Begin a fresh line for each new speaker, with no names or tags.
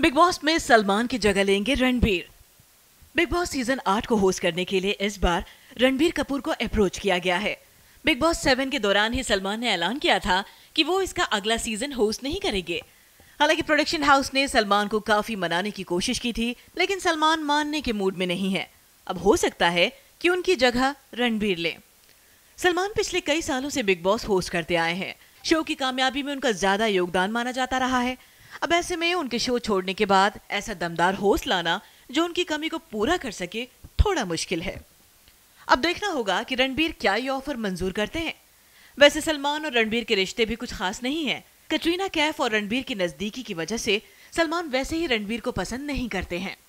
big boss में सलमान की जगह लेंगे रणबीर बिग बॉस सीजन आठ को होस्ट करने के लिए इस बार रणबीर कपूर को अप्रोच किया गया है बिग बॉस सेवन के दौरान ही सलमान ने ऐलान किया था कि वो इसका अगला सीजन होस्ट नहीं करेंगे हालांकि प्रोडक्शन हाउस ने सलमान को काफी मनाने की कोशिश की थी लेकिन सलमान मानने के मूड में नहीं है अब हो सकता है कि उनकी जगह रणबीर ले सलमान पिछले कई सालों से बिग बॉस होस्ट करते आए हैं शो की कामयाबी में उनका ज्यादा योगदान माना जाता रहा है अब ऐसे में उनके शो छोड़ने के बाद ऐसा दमदार होस्ट लाना जो उनकी कमी को पूरा कर सके थोड़ा मुश्किल है अब देखना होगा कि रणबीर क्या ये ऑफर मंजूर करते हैं वैसे सलमान और रणबीर के रिश्ते भी कुछ खास नहीं है कटरीना कैफ और रणबीर की नजदीकी की वजह से सलमान वैसे ही रणबीर को पसंद नहीं करते हैं